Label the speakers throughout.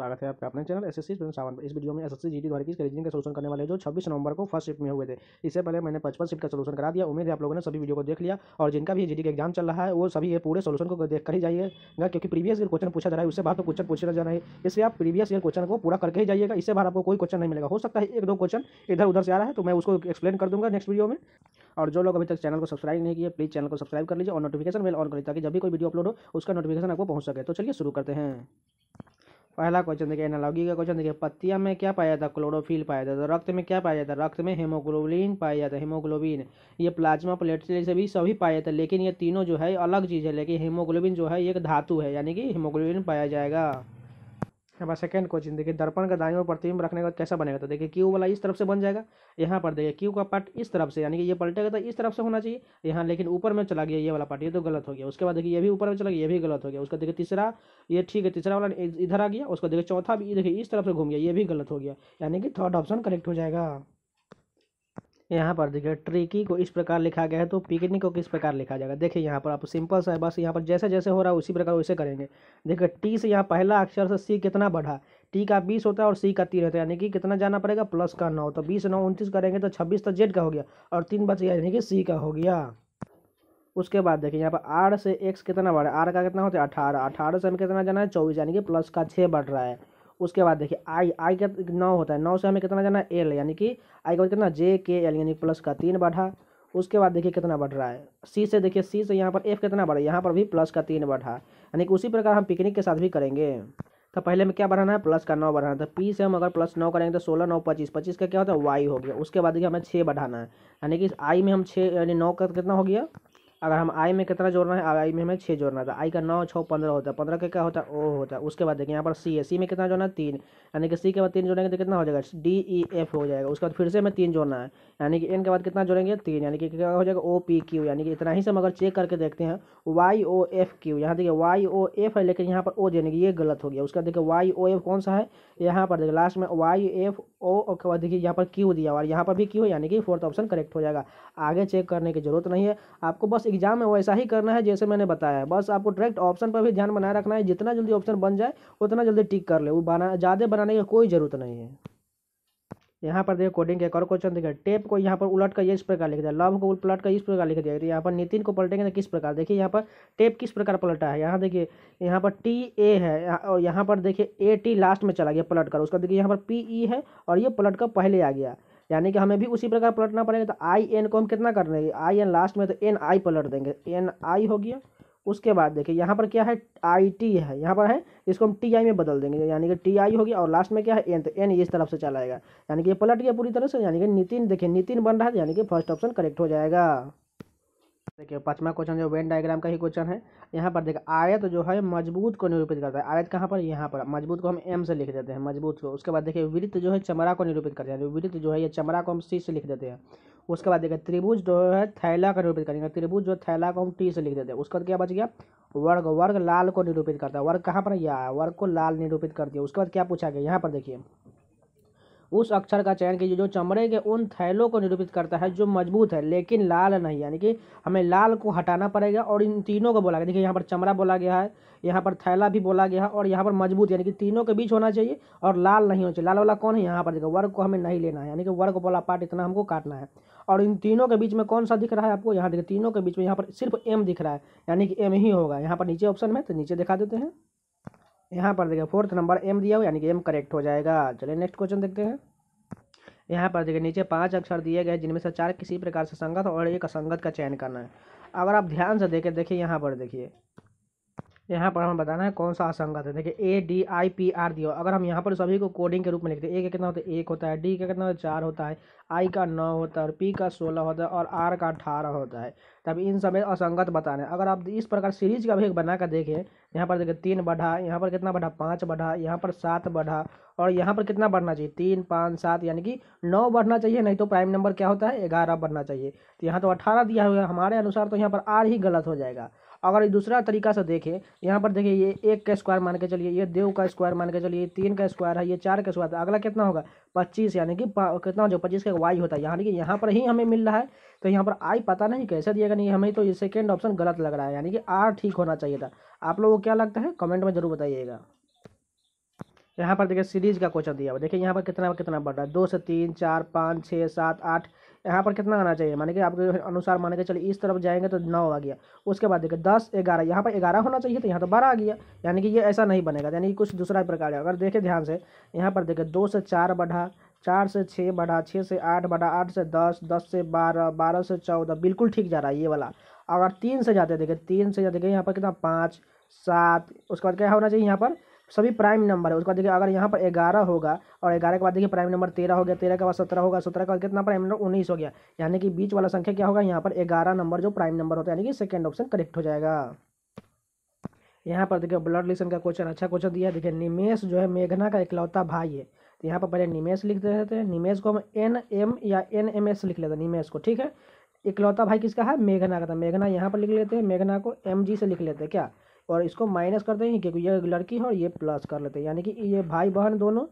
Speaker 1: स्वागत है आपका अपने channel S S C Sawan पर इस वीडियो में एस एस सी जी द्वारा की रीजन का सोलूशन करने वाले जो 26 नवंबर को फर्स्ट शिफ्ट में हुए थे इससे पहले मैंने पचपन शिफ्ट का सोलूशन करा दिया उम्मीद है आप लोगों ने सभी वीडियो को देख लिया और जिनका भी जी का एग्जाम चल रहा है वो सभी ये पूरे सोलूशन को देख कर ही जाइएगा क्योंकि प्रीवियस ईयर क्वेश्चन पूछा जा रहा है उससे बाहर तो क्वेश्चन पूछा जा रहा है इसलिए आप प्रीवियस ईयर क्वेश्चन को पूरा करके ही जाइएगा इससे बाहर आपको कोई क्वेश्चन नहीं मिलेगा हो सकता है एक दो क्वेश्चन इधर उधर से आ रहा है तो मैं उसको एक्सप्लेन कर दूंगा नेक्स्ट वीडियो में और जो लोग अभी तक चैनल को सब्सक्राइब नहीं किए प्लीज़ चैनल को सब्सक्राइब कर लीजिए और नोटिफिकेशन बेल ऑन करें ताकि जब भी कोई वीडियो अपलोड हो उसका नोटिफिकेशन आपको पहुंच सके तो चलिए शुरू करते हैं पहला क्वेश्चन देखिए एनालॉगी का क्वेश्चन देखिए पत्तिया में क्या पाया जाता है क्लोरोफिल पाया जाता है रक्त में क्या पाया जाता है रक्त में हेमोग्लोबिन पाया जाता है हेमोग्लोबिन ये प्लाज्मा प्लेटलेट से भी सभी पाया जाता है लेकिन ये तीनों जो है अलग चीज़ है लेकिन हेमोग्लोबिन जो है एक धातु है यानी कि हेमोग्लोबिन पाया जाएगा हमारा सेकंड क्वेश्चन देखिए दर्पण का दाएं ओर प्रतिबिंब रखने का कैसा बनेगा तो देखिए क्यू वाला इस तरफ से बन जाएगा यहाँ पर देखिए क्यू का पार्ट इस तरफ से यानी कि ये पलटेगा तो इस तरफ से होना चाहिए यहाँ लेकिन ऊपर में चला गया ये वाला पार्ट ये तो गलत हो गया उसके बाद देखिए ये भी ऊपर में चला गया ये भी गलत हो गया उसका देखिए तीसरा ये ठीक है तीसरा वाला इधर आ गया उसका देखिए चौथा भी देखिए इस तरफ से घूम गया ये भी गलत हो गया यानी कि थर्ड ऑप्शन करेक्ट हो जाएगा यहाँ पर देखिए ट्रिकी को इस प्रकार लिखा गया है तो पिकनिक को किस प्रकार लिखा जाएगा देखिए यहाँ पर आप सिंपल सा है बस यहाँ पर जैसे जैसे हो रहा है उसी प्रकार वैसे करेंगे देखिए टी से यहाँ पहला अक्षर से सी कितना बढ़ा टी का बीस होता है और सी का तीन होता है यानी कि कितना जाना पड़ेगा प्लस का नौ तो बीस नौ उनतीस करेंगे तो छब्बीस तो जेड का हो गया और तीन बच गया यानी कि सी का हो गया उसके बाद देखिए यहाँ पर आर से एक्स कितना बढ़ा आर का कितना होता है अठारह अठारह से हमें कितना जाना है चौबीस यानी कि प्लस का छः बढ़ रहा है उसके बाद देखिए आई आई का नौ होता है नौ से हमें कितना जाना है एल यानी कि आई का कितना जे के एल यानी प्लस का तीन बढ़ा उसके बाद देखिए कितना बढ़ रहा है सी से देखिए सी से यहाँ पर एफ कितना बढ़ा यहाँ पर भी प्लस का तीन बढ़ा यानी कि उसी प्रकार हम पिकनिक के साथ भी करेंगे तो पहले में क्या बढ़ाना है प्लस का नौ बढ़ाना था पी तो से हम अगर प्लस नौ करेंगे तो सोलह नौ पच्चीस पच्चीस का क्या होता है वाई हो गया उसके बाद देखिए हमें छः बढ़ाना है यानी कि आई में हम छः यानी नौ का कितना हो गया अगर हम आई में कितना जोड़ना है आई में हमें छः जोड़ना था तो आई का नौ छः पंद्रह होता है पंद्रह का क्या होता है ओ होता है उसके बाद देखिए यहाँ पर सी है सी में कितना जोड़ना है तीन यानी कि सी के बाद तीन जोड़ेंगे तो कितना हो जाएगा डी ई एफ हो जाएगा उसके बाद फिर से हमें तीन जोड़ना है यानी कि एन के बाद कितना जोड़ेंगे तीन यानी कि क्या हो जाएगा ओ पी क्यू यानी कि इतना ही से हम अगर चेक करके देखते हैं वाई ओ एफ क्यू यहाँ देखिए वाई ओ एफ है लेकिन यहाँ पर ओ देने की ये गलत हो गया उसका देखिए वाई ओ एफ कौन सा है यहाँ पर देखिए लास्ट में वाई एफ ओ ओके बाद देखिए यहाँ पर क्यू दिया हुआ है यहाँ पर भी क्यू यानी कि फोर्थ ऑप्शन करेक्ट हो जाएगा आगे चेक करने की जरूरत नहीं है आपको बस एग्जाम में वैसा ही करना है जैसे मैंने बताया है बस आपको डायरेक्ट ऑप्शन पर भी ध्यान बनाए रखना है जितना जल्दी ऑप्शन बन जाए उतना जल्दी टिक कर ले वो बना ज़्यादा बनाने की कोई ज़रूरत नहीं है यहाँ पर देखिए कोडिंग एक और क्वेश्चन देखिए टेप को यहाँ पर उलट कर ये इस प्रकार लिख दिया लव को उलट कर इस प्रकार लिख दिया तो यहाँ पर नितिन को पलटेंगे तो किस प्रकार देखिए यहाँ पर टेप किस प्रकार पलटा है यहाँ देखिए यहाँ पर टी ए है और यहाँ पर देखिए ए टी लास्ट में चला गया पलट कर उसका देखिए यहाँ पर पी ई e है और ये पलट कर पहले आ गया यानी कि हमें भी उसी प्रकार पलटना पड़ेगा तो आई एन को हम कितना कर हैं आई एन लास्ट में तो एन आई पलट देंगे एन आई हो गया उसके बाद देखिए यहाँ पर क्या है आई टी है यहाँ पर है इसको हम टी आई में बदल देंगे यानी कि टी आई होगी और लास्ट में क्या है एन तो एन इस तरफ से चलाएगा यानी कि ये पलट गया पूरी तरह से यानी कि नितिन देखिए नितिन बन रहा है यानी कि फर्स्ट ऑप्शन करेक्ट हो जाएगा देखिए पाँचवा क्वेश्चन जो वेन डायग्राम का ही क्वेश्चन है यहाँ पर देखिए आयत जो है मजबूत को निरूपित करता है आयत कहाँ पर यहाँ पर मजबूत को हम एम से लिख देते हैं मजबूत को उसके बाद देखिए वृत्त जो है चमड़ा को निरूपित करते हैं वृत्त जो है ये चमड़ा को हम सी से लिख देते हैं उसके बाद देखिए त्रिभुज जो है थैला का निरूपित करेंगे त्रिभुज जो थैला को हम टी से लिख देते हैं उसके बाद क्या बच गया वर्ग वर्ग लाल को निरूपित करता है वर्ग कहाँ पर यह वर्ग को लाल निरूपित कर दिया उसके बाद क्या पूछा गया यहाँ पर देखिए उस अक्षर का चयन कीजिए जो चमड़े के उन थैलों को निरूपित करता है जो मजबूत है लेकिन लाल नहीं यानी कि हमें लाल को हटाना पड़ेगा और इन तीनों को बोला गया देखिए यहाँ पर चमड़ा बोला गया है यहाँ पर थैला भी बोला गया है और यहाँ पर मजबूत यानी कि तीनों के बीच होना चाहिए और लाल नहीं होना चाहिए लाल वाला कौन है यहाँ पर देखिए वर्ग को हमें नहीं लेना है यानी कि वर्ग वाला पार्ट इतना हमको काटना है और इन तीनों के बीच में कौन सा दिख रहा है आपको यहाँ देखिए तीनों के बीच में यहाँ पर सिर्फ एम दिख रहा है यानी कि एम ही होगा यहाँ पर नीचे ऑप्शन में तो नीचे दिखा देते हैं यहाँ पर देखिए फोर्थ नंबर एम दिया हुआ यानी कि एम करेक्ट हो जाएगा चलिए नेक्स्ट क्वेश्चन देखते हैं यहाँ पर देखिए नीचे पांच अक्षर दिए गए जिनमें से चार किसी प्रकार से संगत और एक असंगत का चयन करना है अगर आप ध्यान से देखें देखिए यहाँ पर देखिए यहाँ पर हमें बताना है कौन सा असंगत है देखिए A D I P R दिया अगर हम यहाँ पर सभी को कोडिंग के रूप में लिखते हैं ए का कितना होता है एक होता है डी का कितना होता है चार होता है आई का नौ होता है और पी का सोलह होता है और आर का अठारह होता है तब इन सब में असंगत बताना है अगर आप इस प्रकार सीरीज का भी एक बना कर देखें यहाँ पर देखिए तीन बढ़ा यहाँ पर कितना बढ़ा पाँच बढ़ा यहाँ पर सात बढ़ा और यहाँ पर कितना बढ़ना चाहिए तीन पाँच सात यानी कि नौ बढ़ना चाहिए नहीं तो प्राइम नंबर क्या होता है ग्यारह बढ़ना चाहिए तो यहाँ तो अठारह दिया हुआ है हमारे अनुसार तो यहाँ पर आर ही गलत हो जाएगा अगर दूसरा तरीका से देखें यहाँ पर देखिए ये एक का स्क्वायर मान के चलिए ये देव का स्क्वायर मान के चलिए तीन का स्क्वायर है ये चार का स्क्वायर तो अगला कितना होगा पच्चीस यानी कि कितना जो पच्चीस का वाई होता है यानी कि यहाँ पर ही हमें मिल रहा है तो यहाँ पर आई पता नहीं कैसे दिएगा नहीं हमें तो ये सेकेंड ऑप्शन गलत लग रहा है यानी कि आर ठीक होना चाहिए था आप लोगों को क्या लगता है कमेंट में जरूर बताइएगा यहाँ पर देखिए सीरीज का क्वेश्चन दिया हुआ देखिए यहाँ पर कितना कितना बढ़ रहा है दो से तीन चार पाँच छः सात आठ यहाँ पर कितना आना चाहिए माने कि आपके अनुसार माने के चलिए इस तरफ जाएंगे तो नौ आ गया उसके बाद देखिए दस ग्यारह यहाँ पर ग्यारह होना चाहिए तो यहाँ तो बारह आ गया यानी कि ये ऐसा नहीं बनेगा यानी कि कुछ दूसरा प्रकार है अगर देखें ध्यान से यहाँ पर देखें दो से चार बढ़ा चार से छः बढ़ा छः से आठ बढ़ा आठ से दस दस से बारह बारह से चौदह बिल्कुल ठीक जा रहा है ये वाला अगर तीन से जाते देखें तीन से जाते यहाँ पर कितना पाँच सात उसके बाद क्या होना चाहिए यहाँ पर सभी प्राइम नंबर है उसके बाद देखिए अगर यहाँ पर ग्यारह होगा और ग्यारह के बाद देखिए प्राइम नंबर तेरह हो गया तेरह के बाद सत्रह होगा सत्रह के बाद कितना प्राइम नंबर उन्नीस हो गया यानी कि बीच वाला संख्या क्या होगा यहाँ पर ग्यारह नंबर जो प्राइम नंबर होता है यानी कि सेकेंड ऑप्शन करेक्ट हो जाएगा यहाँ पर देखिए ब्लड रिलेशन का क्वेश्चन अच्छा क्वेश्चन दिया देखिए निमेश जो है मेघना का इकलौता भाई है तो यहाँ पर पहले निमेश लिख देते हैं निमेश को हम एन एम या एन एम एस लिख लेते हैं निमेश को ठीक है इकलौता भाई किसका है मेघना का था मेघना यहाँ पर लिख लेते हैं मेघना को एम जी से लिख लेते हैं क्या और इसको माइनस कर देंगे क्योंकि ये लड़की है और ये प्लस कर लेते हैं यानी कि ये भाई बहन दोनों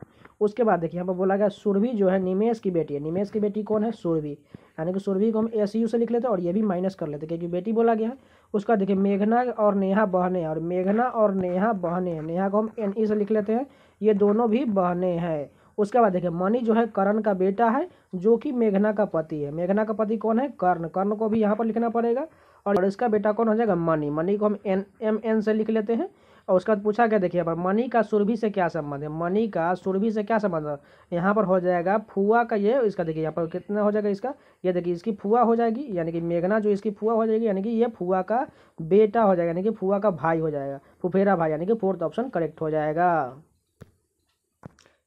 Speaker 1: उसके बाद देखिए यहाँ पर बोला गया सुरभि जो है निमेश की बेटी है निमेश की बेटी कौन है सुरभि यानी कि सुरभि को हम एस यू से लिख लेते हैं और ये भी माइनस कर लेते हैं क्योंकि बेटी बोला गया है उसका देखिए मेघना और नेहा बहने और मेघना और नेहा बहने नेहा को हम एन ई e से लिख लेते हैं ये दोनों भी बहने हैं उसके बाद देखिए मनी जो है करण का बेटा है जो कि मेघना का पति है मेघना का पति कौन है कर्ण कर्ण को भी यहाँ पर लिखना पड़ेगा और इसका बेटा कौन हो जाएगा मनी मनी को हम एन एम एन से लिख लेते हैं और उसके बाद पूछा गया देखिए पर मनी का सुरभि से क्या संबंध है मनी का सुरभि से क्या संबंध है यहाँ पर हो जाएगा फुआ का ये इसका देखिए यहाँ पर कितना हो जाएगा इसका ये देखिए इसकी फुआ हो जाएगी यानी कि मेघना जो इसकी फुआ हो जाएगी यानी कि ये फुआ का बेटा हो जाएगा यानी कि फुआ का भाई हो जाएगा फुफेरा भाई यानी कि फोर्थ ऑप्शन करेक्ट हो जाएगा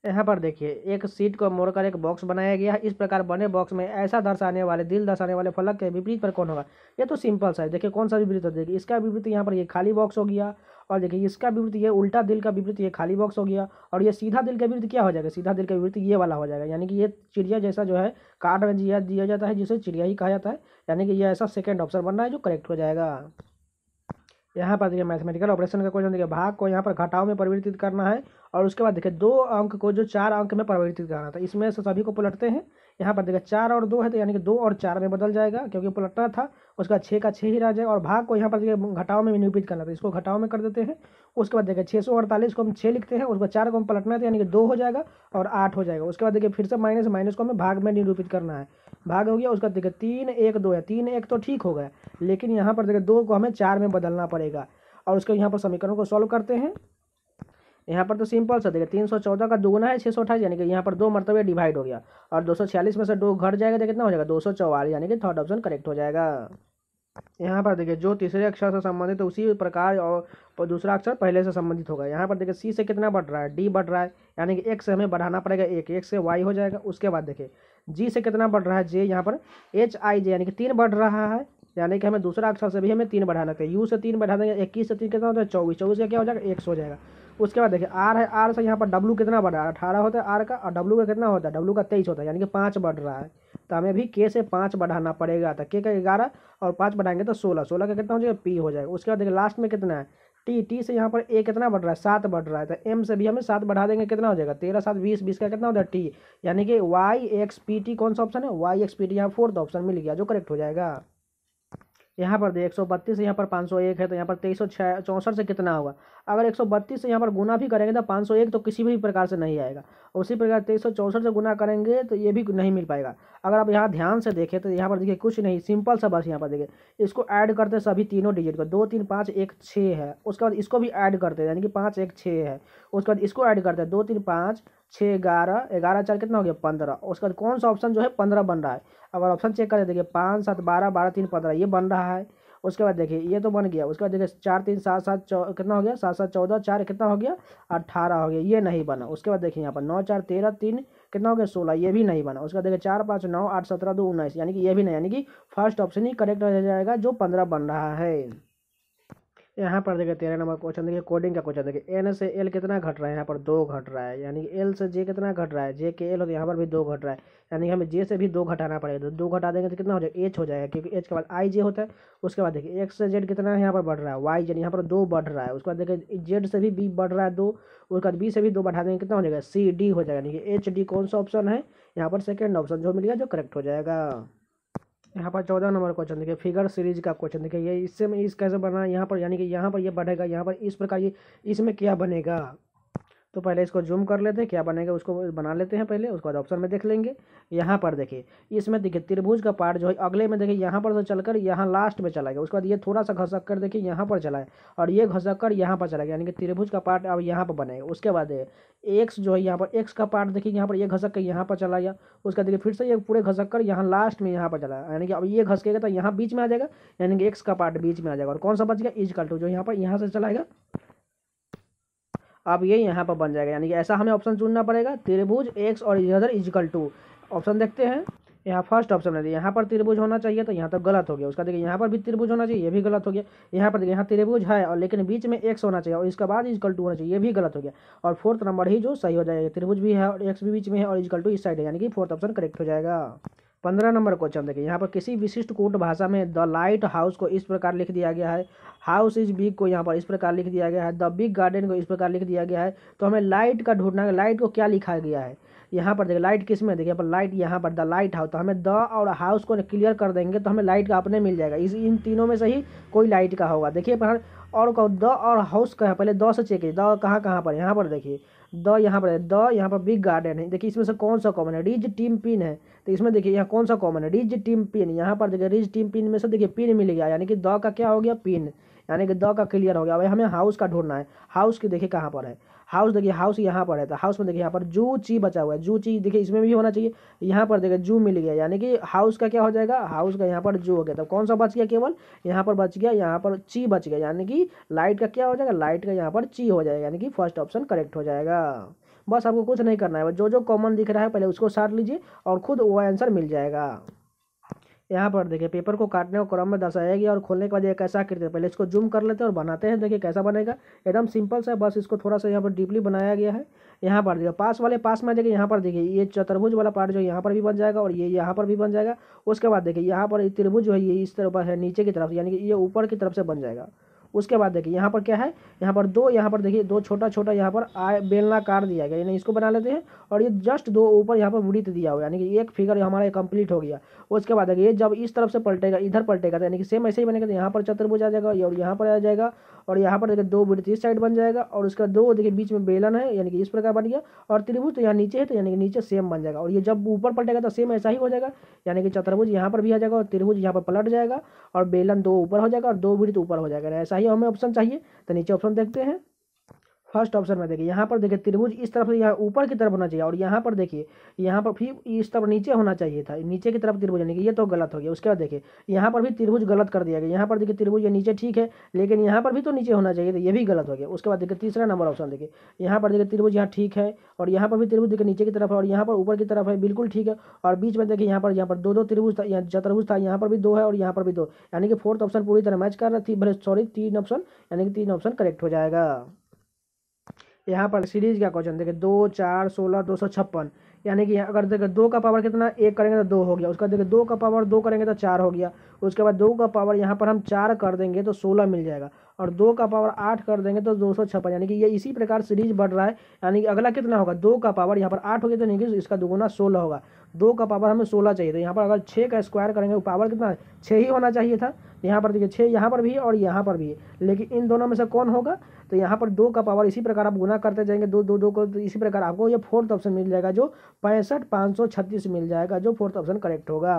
Speaker 1: यहाँ पर देखिए एक सीट को मोड़कर एक बॉक्स बनाया गया है इस प्रकार बने बॉक्स में ऐसा दर्शाने वाले दिल दर्शाने वाले फलक के विपरीत पर कौन होगा ये तो सिंपल सा है देखिए कौन सा विपरीत है देखिए इसका विपरीत यहाँ पर ये खाली बॉक्स हो गया और देखिए इसका विपरीत ये उल्टा दिल का विपरीत ये खाली बॉक्स हो गया और ये सीधा दिल का विपरीत क्या हो जाएगा सीधा दिल का विपरीत ये वाला हो जाएगा यानी कि ये चिड़िया जैसा जो है कार्ड में दिया दिया जाता है जिसे चिड़िया ही कहा जाता है यानी कि ये ऐसा सेकेंड ऑप्शन बनना है जो करेक्ट हो जाएगा यहाँ पर देखिए मैथमेटिकल ऑपरेशन का क्वेश्चन देखिए भाग को यहाँ पर घटाव में परिवर्तित करना है और उसके बाद देखिए दो अंक को जो चार अंक में परिवर्तित करना था इसमें से सभी को पलटते हैं यहाँ पर देखिए चार और दो है तो यानी कि दो और चार में बदल जाएगा क्योंकि पलटना था उसका छः का छः ही रह जाएगा और भाग को यहाँ पर देखिए घटाओं में निरूपित करना था इसको घटाओ में कर देते हैं उसके बाद देखिए छः सौ अड़तालीस को हम छः लिखते हैं उसको चार को हम पलटना था यानी कि दो हो जाएगा और आठ हो जाएगा उसके बाद देखिए फिर से माइनस माइनस को हमें भाग में निरूपित करना है भाग हो गया उसका देखिए तीन एक दो है तीन एक तो ठीक हो गया लेकिन यहाँ पर देखिए दो को हमें चार में बदलना पड़ेगा और उसके यहाँ पर समीकरण को सॉल्व करते हैं यहाँ पर तो सिंपल सा देखिए तीन सौ चौदह का दोगुना है छः सौ अठाईस यानी कि यहाँ पर दो मरतबे डिवाइड हो गया और दो सौ छियालीस में से दो घट जाएगा तो कितना हो जाएगा दो सौ चौवालीस यानी कि थर्ड ऑप्शन करेक्ट हो जाएगा यहाँ पर देखिए जो तीसरे अक्षर से संबंधित तो उसी प्रकार और दूसरा अक्षर पहले से संबंधित होगा यहाँ पर देखिए सी से कितना बढ़ रहा है डी बढ़ रहा है यानी कि एक से हमें बढ़ाना पड़ेगा एक एक से वाई हो जाएगा उसके बाद देखिए जी से कितना बढ़ रहा है जे यहाँ पर एच आई जे यानी कि तीन बढ़ रहा है यानी कि हमें दूसरा अक्षर से भी हमें तीन बढ़ाना चाहिए तो यू से तीन बढ़ा देंगे इक्कीस से तीन कितना होता है चौबीस चौबीस का क्या हो जाएगा एक सौ हो जाएगा उसके बाद देखिए आर है आर से यहाँ पर डब्लू कितना बढ़ रहा है अठारह होता है आर का और डब्लू का कितना होता है डब्लू का तेईस होता है यानी कि पाँच बढ़ रहा है तो हमें भी के से पाँच बढ़ाना पड़ेगा तो के का ग्यारह और पाँच बढ़ाएंगे तो सोलह सोलह का कितना हो जाएगा पी हो जाएगा उसके बाद देखिए लास्ट में कितना है टी टी से यहाँ पर ए कितना बढ़ रहा है सात बढ़ रहा है तो एम से भी हमें सात बढ़ा देंगे कितना हो जाएगा तेरह सात बीस बीस का कितना होता है टी यानी कि वाई एक्स पी टी कौन सा ऑप्शन है वाई एक्स पी टी यहाँ फोर्थ ऑप्शन मिल गया जो करेक्ट हो जाएगा यहाँ पर दे एक सौ बत्तीस यहाँ पर पाँच सौ एक है तो यहाँ पर तेईस सौ छः चौंसठ से कितना होगा अगर एक सौ बत्तीस से यहाँ पर गुना भी करेंगे तो पाँच सौ एक तो किसी भी प्रकार से नहीं आएगा उसी प्रकार तेईस सौ चौंसठ से गुना करेंगे तो ये भी नहीं मिल पाएगा अगर आप यहाँ ध्यान से देखें तो यहाँ पर देखिए कुछ नहीं सिंपल सा बस यहाँ पर देखिए इसको ऐड करते सभी तीनों डिजिट को दो तीन पाँच एक छः है उसके बाद इसको भी ऐड करते हैं यानी कि पाँच एक छः है उसके बाद इसको ऐड करते हैं दो तीन पाँच छः ग्यारह ग्यारह चार कितना हो गया पंद्रह उसके बाद कौन सा ऑप्शन जो है पंद्रह बन रहा है अगर ऑप्शन चेक करें देखिए पाँच सात बारह बारह तीन पंद्रह ये बन रहा है उसके बाद देखिए ये तो बन गया उसके बाद देखिए चार तीन सात सात चौ कितना हो गया सात सात चौदह चार कितना हो गया अट्ठारह हो गया ये नहीं बना उसके बाद देखिए यहाँ पर नौ चार तेरह तीन कितना हो गया सोलह ये भी नहीं बना उसके बाद देखिए चार पाँच नौ आठ सत्रह दो उन्नीस यानी कि ये भी नहीं यानी कि फर्स्ट ऑप्शन ही करेक्ट रह जाएगा जो पंद्रह बन रहा है यहाँ पर देखिए तेरह नंबर क्वेश्चन देखिए कोडिंग का क्वेश्चन देखिए एन से एल कितना घट रहा है यहाँ पर दो घट रहा है यानी कि एल से जे कितना घट रहा है जे के एल तो यहाँ पर भी दो घट रहा है यानी कि हमें जे से भी दो घटाना पड़ेगा तो दो घटा देंगे तो कितना हो जाएगा एच हो जाएगा क्योंकि एच के बाद आई जे होता है उसके बाद देखिए एक्स से जेड कितना यहाँ पर बढ़ रहा है वाई जेड यहाँ पर दो बढ़ रहा है उसके बाद देखिए जेड से भी बी बढ़ रहा है दो उसके बाद बी से भी दो बढ़ा देंगे कितना हो जाएगा सी डी हो जाएगा यानी कि एच डी कौन सा ऑप्शन है यहाँ पर सेकेंड ऑप्शन जो मिलेगा जो करेक्ट हो जाएगा यहाँ पर चौदह नंबर क्वेश्चन देखिए फिगर सीरीज का क्वेश्चन देखिए ये इससे में इस कैसे बना यहाँ पर यानी कि यहाँ पर ये बढ़ेगा यहाँ पर इस प्रकार ये इसमें क्या बनेगा तो पहले इसको जूम कर लेते हैं क्या बनेगा उसको बना लेते हैं पहले उसके बाद ऑप्शन में देख लेंगे यहाँ पर देखिए इसमें देखिए त्रिभुज का पार्ट जो है अगले में देखिए यहाँ पर से तो चलकर यहाँ लास्ट में चला गया उसके बाद ये थोड़ा सा घसक कर देखिए यहाँ पर चला है और ये घसक कर यहाँ पर चला गया यानी कि त्रिभुज का पार्ट अब यहाँ पर बनेगा उसके बाद एक्स जो है यहाँ पर एक्स का पार्ट देखिए यहाँ पर ये घसक कर यहाँ पर चला गया उसका देखिए फिर से ये पूरे घसक कर यहाँ लास्ट में यहाँ पर चला यानी कि अब ये घसकेगा तो यहाँ बीच में आ जाएगा यानी कि एक्स का पार्ट बीच में आ जाएगा और कौन सा बच गया इज का टू जो यहाँ पर यहाँ से चलाएगा अब ये यहाँ पर बन जाएगा यानी कि ऐसा हमें ऑप्शन चुनना पड़ेगा त्रिभुज एक्स और इधर इजिकल टू ऑप्शन देखते हैं यहाँ फर्स्ट ऑप्शन है यहाँ पर त्रिभुज होना चाहिए तो यहाँ तो गलत हो गया उसका देखिए यहाँ पर भी त्रिभुज होना चाहिए ये भी गलत हो गया यहाँ पर देखिए यहाँ त्रिभुज है और लेकिन बीच में एक्स होना चाहिए और इसके बाद इजकल टू होना चाहिए ये भी गलत हो गया और फोर्थ नंबर ही जो सही हो जाएगा त्रिभुज भी है और एक्स भी बीच में है और इजकल टू इस साइड है यानी कि फोर्थ ऑप्शन करेक्ट हो जाएगा पंद्रह नंबर क्वेश्चन देखिए यहाँ पर किसी विशिष्ट कूट भाषा में द लाइट हाउस को इस प्रकार लिख दिया गया है हाउस इज बिग को यहाँ पर इस प्रकार लिख दिया गया है द बिग गार्डन को इस प्रकार लिख दिया गया है तो हमें लाइट का ढूंढना है लाइट को क्या लिखा गया है यहाँ पर देखिए लाइट किस में देखिए पर लाइट यहाँ पर द लाइट हाउस तो हमें द और हाउस को क्लियर कर देंगे तो हमें लाइट का अपने मिल जाएगा इस इन तीनों में से ही कोई लाइट का होगा देखिए पर और कहो द और हाउस का है पहले द से चेक कीजिए द कहाँ कहाँ पर यहाँ पर देखिए द यहाँ पर है द यहाँ पर बिग गार्डन है देखिए इसमें से कौन सा कॉमन है रिज टीम पिन है तो इसमें देखिए यहाँ कौन सा कॉमन है रिज टीम पिन यहाँ पर देखिए रिज टीम पिन में से देखिए पिन मिल गया यानी कि द का क्या हो गया पिन यानी कि द का क्लियर हो गया भाई हमें हाउस का ढूंढना है हाउस की देखिए कहाँ पर है हाउस देखिए हाउस यहाँ पर है तो हाउस में देखिए यहाँ पर जू ची बचा हुआ है जू ची देखिए इसमें भी होना चाहिए यहाँ पर देखिए जू मिल गया यानी कि हाउस का क्या हो जाएगा हाउस का यहाँ पर जू हो गया तो कौन सा बच गया केवल यहाँ पर बच गया यहाँ पर ची बच गया यानी कि लाइट का क्या हो जाएगा लाइट का यहाँ पर ची हो जाएगा यानी कि फर्स्ट ऑप्शन करेक्ट हो जाएगा बस आपको कुछ नहीं करना है जो जो कॉमन दिख रहा है पहले उसको साट लीजिए और खुद वो आंसर मिल जाएगा यहाँ पर देखिए पेपर को काटने को क्रम में दर्शाया गया और खोलने के बाद एक ऐसा हैं पहले इसको जूम कर लेते हैं और बनाते हैं देखिए कैसा बनेगा एकदम सिंपल सा बस इसको थोड़ा सा यहाँ पर डीपली बनाया गया है यहाँ पर देखिए पास वाले पास में देखिए यहाँ पर देखिए ये चतुर्भुज वाला पार्ट जो यहाँ पर भी बन जाएगा और ये यहाँ पर भी बन जाएगा उसके बाद देखिए यहाँ पर त्रिभुज जो है ये इस तरह है नीचे की तरफ यानी कि ये ऊपर की तरफ से बन जाएगा उसके बाद देखिए यहाँ पर क्या है यहाँ पर दो यहाँ पर देखिए दो छोटा छोटा यहाँ पर आय बेलनाकार दिया गया यानी इसको बना लेते हैं और ये जस्ट दो ऊपर यहाँ पर वृत्त दिया हुआ यानी कि एक फिगर हमारा कंप्लीट हो गया उसके बाद देखिए जब इस तरफ से पलटेगा इधर पलटेगा यानी कि सेम ऐसे ही बनेगा तो यहाँ पर चतुर्भुज आ जाएगा और यहाँ पर आ जाएगा और यहाँ पर देखिए दो वृत्त इस साइड बन जाएगा और उसका दो देखिए बीच में बेलन है यानी कि इस प्रकार बन गया और त्रिभुज तो यहाँ नीचे है तो यानी कि नीचे सेम बन जाएगा और ये जब ऊपर पलटेगा तो सेम ऐसा ही हो जाएगा यानी कि चतुर्भुज यहाँ पर भी आ जाएगा और त्रिभुज यहाँ पर पलट जाएगा और बेलन दो ऊपर हो जाएगा और दो वृत्त ऊपर हो जाएगा ऐसा चाहिए हमें ऑप्शन चाहिए तो नीचे ऑप्शन देखते हैं फर्स्ट ऑप्शन में देखिए यहाँ पर देखिए त्रिभुज इस तरफ से यहाँ ऊपर की तरफ होना चाहिए और यहाँ पर देखिए यहाँ पर फिर इस तरफ नीचे होना चाहिए था नीचे की तरफ त्रिभुज यानी कि ये तो गलत हो गया उसके बाद देखिए यहाँ पर भी त्रिभुज गलत कर दिया गया यहाँ पर देखिए त्रिभुज ये नीचे ठीक है लेकिन यहाँ पर भी तो नीचे होना चाहिए था ये भी गलत हो गया उसके बाद देखिए तीसरा नंबर ऑप्शन देखिए यहाँ पर देखिए त्रिभुज यहाँ ठीक है और यहाँ पर भी त्रिभुज देखिए नीचे की तरफ है और यहाँ पर ऊपर की तरफ है बिल्कुल ठीक है और बीच में देखिए यहाँ पर यहाँ पर दो दो त्रिभुज था यहाँ चतुर्भुज था यहाँ पर भी दो है और यहाँ पर भी दो यानी कि फोर्थ ऑप्शन पूरी तरह मैच कर रहा थी भले सॉरी तीन ऑप्शन यानी कि तीन ऑप्शन करेक्ट हो जाएगा यहाँ पर सीरीज का क्वेश्चन देखिए दो चार सोलह दो सौ छप्पन यानी कि अगर देखिए दो का पावर कितना एक करेंगे तो दो हो गया उसका देखिए दो का पावर दो करेंगे तो चार हो गया उसके बाद दो का पावर यहाँ पर हम चार कर देंगे तो सोलह मिल जाएगा और दो का पावर आठ कर देंगे तो दो सौ छप्पन यानी कि ये इसी प्रकार सीरीज बढ़ रहा है यानी कि अगला कितना होगा दो का पावर यहाँ पर आठ हो गया तो नहीं कि इसका दोगुना सोलह होगा दो का पावर हमें सोलह चाहिए था तो यहाँ पर अगर छः का स्क्वायर करेंगे तो पावर कितना छः ही होना चाहिए था यहाँ पर देखिए छः यहाँ पर भी है और यहाँ पर भी है लेकिन इन दोनों में से कौन होगा तो यहाँ पर दो का पावर इसी प्रकार आप गुना करते जाएंगे दो दो दो को तो इसी प्रकार आपको ये फोर्थ ऑप्शन मिल जाएगा जो पैंसठ पाँच सौ छत्तीस मिल जाएगा जो फोर्थ ऑप्शन करेक्ट होगा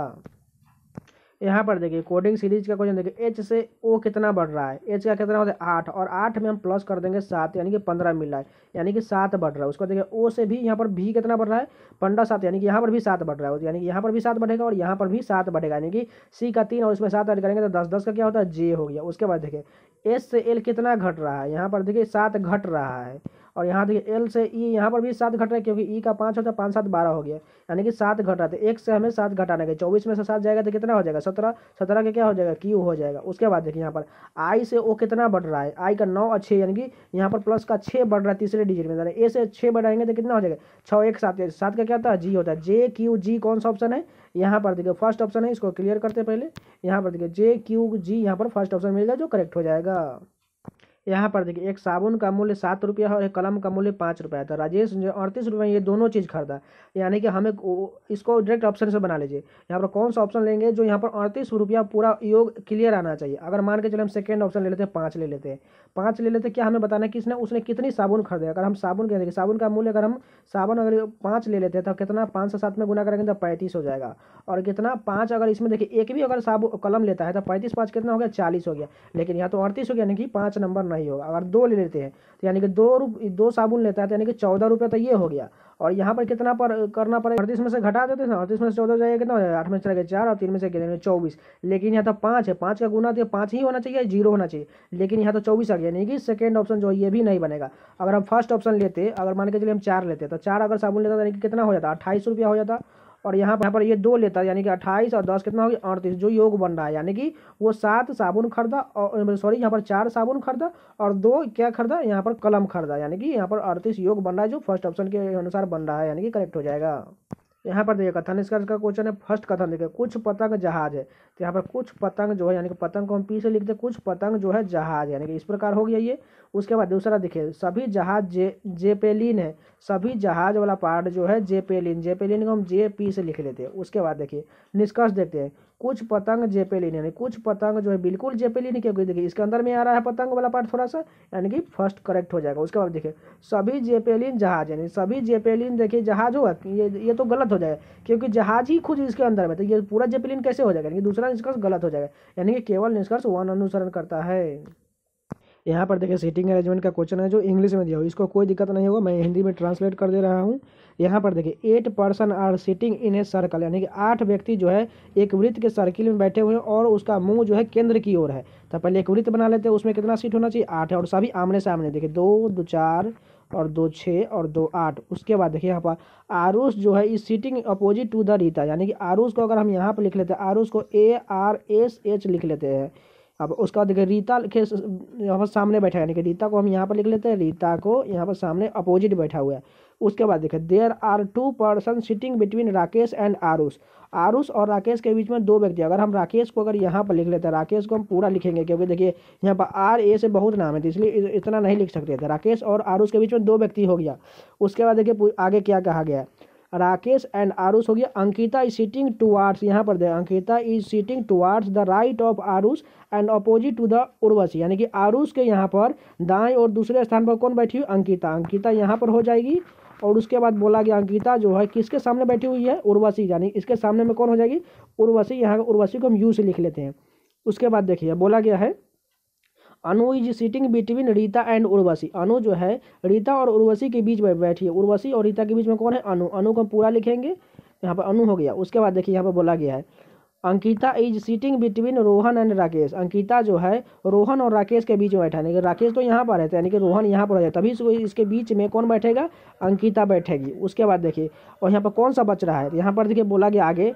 Speaker 1: यहाँ पर देखिए कोडिंग सीरीज का क्वेश्चन देखिए एच से ओ कितना बढ़ रहा है एच का कितना होता है आठ और आठ में हम प्लस कर देंगे सात यानी कि पंद्रह मिल रहा है यानी कि सात बढ़ रहा है उसको देखिए ओ से भी यहाँ पर भी कितना बढ़ रहा है पंद्रह सात यानी कि यहाँ पर भी सात बढ़ रहा है यानी कि यहाँ पर भी सात बढ़ेगा और यहाँ पर भी सात बढ़ेगा यानी कि सी का तीन और उसमें सात ऐड करेंगे तो दस दस का क्या होता है जे हो गया उसके बाद देखिए एस से एल कितना घट रहा है यहाँ पर देखिए सात घट रहा है और यहाँ देखिए एल से ई e यहाँ पर भी सात घट रहा है क्योंकि ई e का पाँच होता तो है पाँच सात बारह हो गया यानी कि सात घट रहा था तो एक से हमें सात घटाना गया चौबीस में से सात जाएगा तो कितना हो जाएगा सत्रह सत्रह का क्या हो जाएगा क्यू हो जाएगा उसके बाद देखिए यहाँ पर आई से ओ कितना बढ़ रहा है आई का नौ और छः यानी कि यहाँ पर प्लस का छः बढ़ रहा है तीसरे डिजिट में ए से छः बढ़ाएंगे तो कितना हो जाएगा छः एक सात तो सात का क्या होता है जी होता है जे क्यू जी कौन सा ऑप्शन है यहाँ पर देखिए फर्स्ट ऑप्शन है इसको क्लियर करते पहले यहाँ पर देखिए जे क्यू जी यहाँ पर फर्स्ट ऑप्शन मिल जाए जो करेक्ट हो जाएगा यहाँ पर देखिए एक साबुन का मूल्य सात रुपया और एक कलम का मूल्य पाँच रुपया था राजेश जो अड़तीस रुपये ये दोनों चीज़ खरीदा यानी कि हमें इसको डायरेक्ट ऑप्शन से बना लीजिए यहाँ पर कौन सा ऑप्शन लेंगे जो यहाँ पर अड़तीस रुपया पूरा योग क्लियर आना चाहिए अगर मान के चले हम सेकेंड ऑप्शन ले लेते हैं पाँच ले लेते हैं पाँच ले लेते क्या हमें बताना है किसने उसने कितनी साबुन खरीदे अगर हम साबुन कह देखिए साबुन का मूल्य अगर हम साबुन अगर पाँच ले लेते हैं तो कितना पाँच से सात में गुना करेंगे तो पैंतीस हो जाएगा और कितना पाँच अगर इसमें देखिए एक भी अगर साबुन कलम लेता है तो पैंतीस पाँच कितना हो गया चालीस हो गया लेकिन यहाँ तो अड़तीस हो गया यानी कि पाँच नंबर नहीं होगा अगर दो ले लेते हैं तो यानी कि दो रुप दो साबुन लेता है तो यानी कि चौदह रुपये तो ये हो गया और यहाँ पर कितना पर करना पड़ेगा अड़तीस में से घटा देते हैं अड़तीस में से चौदह जाएगा कितना हो जाएगा आठ में चला गया चार और तीन में से गया चौबीस लेकिन यहाँ तो पाँच है पाँच का गुना तो पाँच ही होना चाहिए जीरो होना चाहिए लेकिन यहाँ तो चौबीस आ गया यानी कि सेकेंड ऑप्शन जो है ये भी नहीं बनेगा अगर हम फर्स्ट ऑप्शन लेते अगर मान के चलिए हम चार लेते तो चार अगर साबुन लेता तो यानी कि कितना हो जाता अट्ठाईस रुपया हो जाता और यहाँ पर यहाँ पर ये दो लेता है यानी कि अट्ठाईस और दस कितना हो गया अड़तीस जो योग बन रहा है यानी कि वो सात साबुन खरीदा और सॉरी यहाँ पर चार साबुन खरीदा और दो क्या खरीदा यहाँ पर कलम खरीदा यानी कि यहाँ पर अड़तीस योग बन रहा है जो फर्स्ट ऑप्शन के अनुसार बन रहा है यानी कि करेक्ट हो जाएगा यहाँ पर देखिए कथन इसका इसका क्वेश्चन है फर्स्ट कथन देखिए कुछ पतंग जहाज है तो यहाँ पर कुछ पतंग जो है यानी कि पतंग को हम पी से लिखते हैं कुछ पतंग जो है जहाज यानी कि इस प्रकार हो गया ये उसके बाद दूसरा देखिए सभी जहाज जे जेपेलिन है सभी जहाज वाला पार्ट जो है जेपेलिन जेपेलिन को हम जे पी से लिख लेते हैं उसके बाद देखिए निष्कर्ष देखते हैं कुछ पतंग जेपेलिन यानी कुछ पतंग जो है बिल्कुल जेपेलिन के क्योंकि देखिए इसके अंदर में आ रहा है पतंग वाला पार्ट थोड़ा सा यानी कि फर्स्ट करेक्ट हो जाएगा उसके बाद देखिए सभी जेपेलिन जहाज यानी सभी जेपेलिन देखिए जहाज होगा ये ये तो गलत हो जाएगा क्योंकि जहाज ही खुद इसके अंदर में तो ये पूरा जेपेलिन कैसे हो जाएगा यानी कि दूसरा निष्कर्ष गलत हो जाएगा यानी कि केवल निष्कर्ष वन अनुसरण करता है यहाँ पर देखिए सीटिंग अरेंजमेंट का क्वेश्चन है जो इंग्लिश में दिया हो इसको कोई दिक्कत नहीं होगा मैं हिंदी में ट्रांसलेट कर दे रहा हूँ यहाँ पर देखिए eight person are sitting in a circle यानी कि आठ व्यक्ति जो है एक वृत्त के सर्किल में बैठे हुए हैं और उसका मुंह जो है केंद्र की ओर है तो पहले एक वृत्त बना लेते हैं उसमें कितना सीट होना चाहिए आठ है और सभी आमने सामने देखिए दो दो चार और दो छः और दो आठ उसके बाद देखिए यहाँ पर आरूस जो है is sitting opposite to the Rita यानी कि आरूस को अगर हम यहाँ पर लिख लेते हैं आरूस को ए आर एस एच लिख लेते हैं अब उसके बाद देखिए रीता के यहाँ पर सामने बैठा यानी कि रीता को हम यहाँ पर लिख लेते हैं रीता को यहाँ पर सामने अपोजिट बैठा हुआ है उसके बाद देखिए there are two person sitting between Rakesh and Aarush Aarush और राकेश के बीच में दो व्यक्ति अगर हम राकेश को अगर यहाँ पर लिख लेते हैं राकेश को हम पूरा लिखेंगे क्योंकि देखिए यहाँ पर आर ए से बहुत नाम है तो इसलिए इतना नहीं लिख सकते थे राकेश और आरुष के बीच में दो व्यक्ति हो गया उसके बाद देखिए आगे क्या कहा गया है राकेश एंड आरुष हो गया अंकिता इज सीटिंग टुवार्ड्स यहाँ पर the Ankita is sitting towards the right of Aarush and opposite to the Urvashi यानी कि आरुष के यहाँ पर दाएं और दूसरे स्थान पर कौन बैठी हुई अंकिता अंकिता यहाँ पर हो जाएगी और उसके बाद बोला गया अंकिता जो है किसके सामने बैठी हुई है उर्वशी यानी इसके सामने में कौन हो जाएगी उर्वशी यहाँ उर्वशी को हम यू से लिख लेते हैं उसके बाद देखिए बोला गया है Anu is sitting between Rita and Urvashi Anu जो है रीता और उर्वशी के बीच में बैठी है उर्वशी और रीता के बीच में कौन है अनु अनु को पूरा लिखेंगे यहाँ पर अनु हो गया उसके बाद देखिए यहाँ पर बोला गया है Ankita is sitting between Rohan and Rakesh Ankita जो है रोहन और राकेश के बीच में बैठा है राकेश तो यहाँ पर रहता है तो यानी कि रोहन यहाँ पर रहता है तभी इसके बीच में कौन बैठेगा अंकिता बैठेगी उसके बाद देखिए और यहाँ पर कौन सा बच रहा है तो यहाँ पर देखिए बोला गया आगे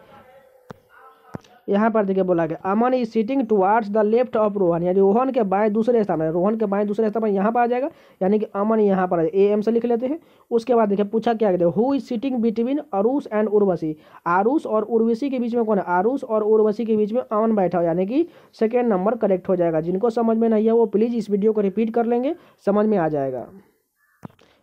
Speaker 1: यहाँ पर देखिए बोला गया Aman is sitting towards the left of Rohan यानी रोहन के बाएं दूसरे स्थान पर रोहन के बाएं दूसरे स्थान पर यहाँ पर आ जाएगा यानी कि अमन यहाँ पर ए एम से लिख लेते हैं उसके बाद देखिए पूछा क्या who is sitting between Aarush and Urvashi Aarush और उर्वशी के बीच में कौन है आरूस और उर्वशी के बीच में अमन बैठा हो यानी कि सेकेंड नंबर करेक्ट हो जाएगा जिनको समझ में नहीं है वो प्लीज़ इस वीडियो को रिपीट कर लेंगे समझ में आ जाएगा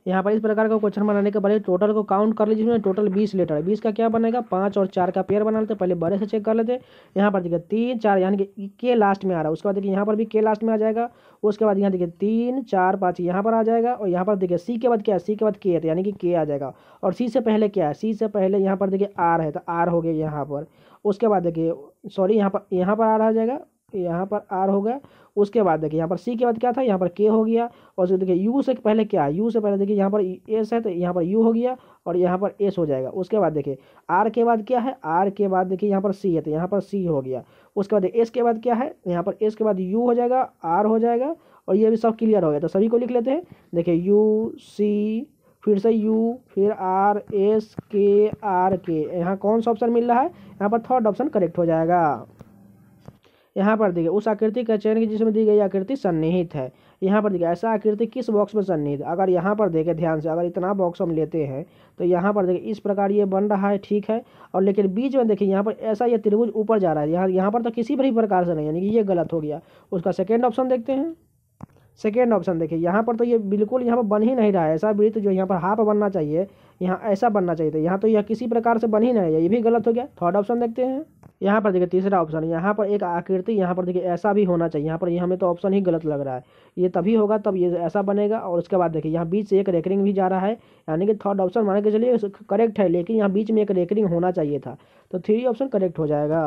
Speaker 1: यहाँ पर इस प्रकार का क्वेश्चन बनाने के बाद टोटल को काउंट कर लीजिए टोटल बीस लेटर है बीस का क्या बनेगा पाँच और चार का पेयर बना लेते पहले बड़े से चेक कर लेते यहाँ पर देखिए तीन चार यानी कि के लास्ट में आ रहा है उसके बाद देखिए यहाँ पर भी के लास्ट में आ जाएगा उसके बाद यहाँ देखिए तीन चार पाँच यहाँ पर आ जाएगा और यहाँ पर देखिए सी के बाद क्या है सी के बाद के है तो यानी कि के आ जाएगा और सी से पहले क्या है सी से पहले यहाँ पर देखिए आर है तो आर हो गया यहाँ पर उसके बाद देखिए सॉरी यहाँ पर यहाँ पर आ रहा जाएगा यहाँ पर आर हो गया उसके बाद देखिए यहाँ पर सी के बाद क्या था यहाँ पर के हो गया और उसके देखिए यू से पहले क्या है यू से पहले देखिए यहाँ पर एस है तो यहाँ पर यू हो गया और यहाँ पर एस हो जाएगा उसके बाद देखिए आर के बाद क्या है आर के बाद देखिए यहाँ पर सी है तो यहाँ पर सी हो गया उसके बाद एस के बाद क्या है यहाँ पर एस के बाद यू हो जाएगा आर हो जाएगा और ये भी सब क्लियर हो गया तो सभी को लिख लेते हैं देखिए यू सी फिर से यू फिर आर एस के आर के यहाँ कौन सा ऑप्शन मिल रहा है यहाँ पर थर्ड ऑप्शन करेक्ट हो जाएगा यहाँ पर देखिए उस आकृति का चयन की जिसमें दी गई आकृति सन्निहित है यहाँ पर देखिए ऐसा आकृति किस बॉक्स में सन्निहित अगर यहाँ पर देखें ध्यान से अगर इतना बॉक्स हम लेते हैं तो यहाँ पर देखिए इस प्रकार ये बन रहा है ठीक है और लेकिन बीच में देखिए यहाँ पर ऐसा ये त्रिभुज ऊपर जा रहा है यहाँ यहाँ पर तो किसी भी प्रकार से नहीं यानी कि ये गलत हो गया उसका सेकेंड ऑप्शन देखते हैं सेकेंड ऑप्शन देखिए यहाँ पर तो ये बिल्कुल यहाँ पर बन ही नहीं रहा है ऐसा वृत्त जो यहाँ पर हाफ बनना चाहिए यहाँ ऐसा बनना चाहिए था तो यहाँ तो यह किसी प्रकार से बन ही नहीं रहा है ये भी गलत हो गया थर्ड ऑप्शन देखते हैं यहाँ पर देखिए तीसरा ऑप्शन यहाँ पर एक आकृति यहाँ पर देखिए ऐसा भी होना चाहिए यहाँ पर ये हमें तो ऑप्शन ही गलत लग रहा है ये तभी होगा तब ये ऐसा बनेगा और उसके बाद देखिए यहाँ बीच से एक रेकरिंग भी जा रहा है यानी कि थर्ड ऑप्शन मान के चलिए करेक्ट है लेकिन यहाँ बीच में एक रेकरिंग होना चाहिए था तो थ्री ऑप्शन करेक्ट हो जाएगा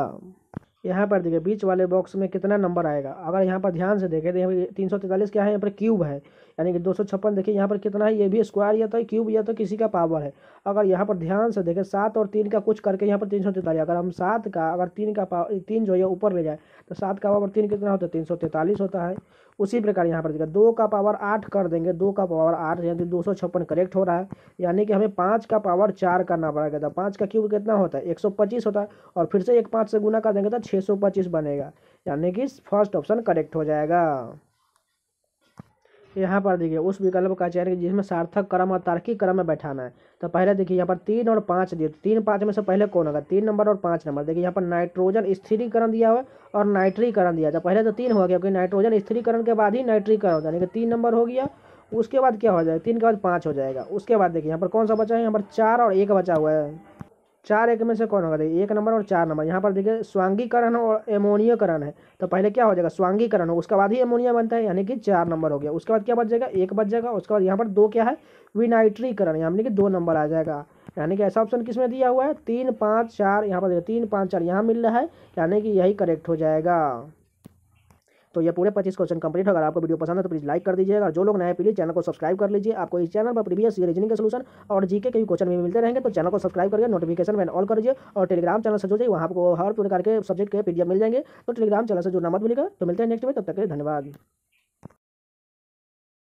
Speaker 1: यहाँ पर देखिए बीच वाले बॉक्स में कितना नंबर आएगा अगर यहाँ पर ध्यान से देखें तो तीन सौ तैंतालीस क्या है यहाँ पर क्यूब है यानी कि दो सौ छप्पन देखिए यहाँ पर कितना है ये भी स्क्वायर या तो क्यूब या तो किसी का पावर है अगर यहाँ पर ध्यान से देखें सात और तीन का कुछ करके यहाँ पर तीन सौ तैंतालीस अगर हम सात का अगर तीन का पावर तीन जो है ऊपर ले जाए तो सात का पावर तीन कितना होता है तीन सौ तैंतालीस होता है उसी प्रकार यहाँ पर देखिए दो का पावर आठ कर देंगे दो का पावर आठ यानी दो सौ छप्पन करेक्ट हो रहा है यानी कि हमें पाँच का पावर चार करना पड़ेगा तो पाँच का क्यूब कितना होता है एक सौ पच्चीस होता है और फिर से एक पाँच से गुना कर देंगे तो छः सौ पच्चीस बनेगा यानी कि फर्स्ट ऑप्शन करेक्ट हो जाएगा यहाँ पर देखिए उस विकल्प का चयन जिसमें सार्थक क्रम और तार्किक क्रम में बैठाना है तो पहले देखिए यहाँ पर तीन और पाँच दिए तो तीन पाँच में से पहले कौन होगा तीन नंबर और पाँच नंबर देखिए यहाँ पर नाइट्रोजन स्थिरीकरण दिया हुआ और नाइट्रीकरण दिया जाए तो पहले तो तीन हो गया क्योंकि नाइट्रोजन स्थिरीकरण के बाद ही नाइट्रीकरण हो कि तीन नंबर हो गया उसके बाद क्या हो जाएगा तीन के बाद पाँच हो जाएगा उसके बाद देखिए यहाँ पर कौन सा बचा है यहाँ पर चार और एक बचा हुआ है चार एक में से कौन होगा देखिए एक नंबर और चार नंबर यहाँ पर देखिए स्वांगीकरण और एमोनियकरण है तो पहले क्या हो जाएगा स्वांगीकरण हो उसके बाद ही एमोनिया बनता है यानी कि चार नंबर हो गया उसके बाद क्या बच जाएगा एक बच जाएगा उसके बाद यहाँ पर दो क्या है विनाइट्रीकरण यानी कि दो नंबर आ जाएगा यानी कि ऐसा ऑप्शन किस में दिया हुआ है तीन पाँच चार यहाँ पर देखिए तीन पाँच चार यहाँ मिल रहा है यानी कि यही करेक्ट हो जाएगा तो ये पूरे पच्चीस क्वेश्चन कंप्लीट होगा आपको वीडियो पसंद है तो प्लीज़ लाइक कर दीजिएगा जो लोग नए प्लीज़ चैनल को सब्सक्राइब कर लीजिए आपको इस चैनल पर प्रीवियस रीजनिंग के सोल्यूशन और जीके के भी क्वेश्चन भी मिलते रहेंगे तो चैनल को सब्सक्राइब करिए नोटिफिकेशन वैन ऑल कर दीजिए और टेलीग्राम चैनल से जुड़िए वहाँ आपको हर प्रकार के सब्जेक्ट के पीडीएफ मिल जाएंगे तो टेलीग्राम चैनल से जो मत मिलेगा तो मिलते हैं नेक्स्ट में तब तक के धन्यवाद